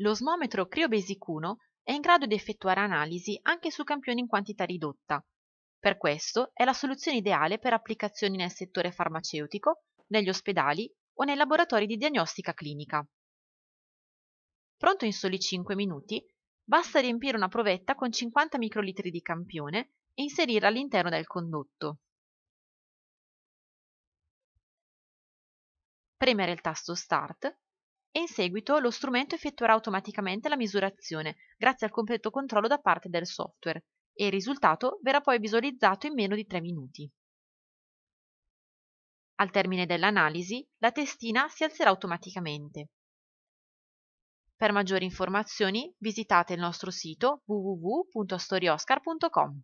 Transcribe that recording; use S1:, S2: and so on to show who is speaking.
S1: l'osmometro
S2: osmometro 1 è in grado di effettuare analisi anche su campioni in quantità ridotta. Per questo è la soluzione ideale per applicazioni nel settore farmaceutico, negli ospedali o nei laboratori di diagnostica clinica. Pronto in soli 5 minuti, basta riempire una provetta con 50 microlitri di campione e inserirla all'interno del condotto. Premere il tasto Start e in seguito lo strumento effettuerà automaticamente la misurazione grazie al completo controllo da parte del software e il risultato verrà poi visualizzato in meno di 3 minuti. Al termine dell'analisi, la testina si alzerà automaticamente. Per maggiori informazioni visitate il nostro sito www.storioscar.com.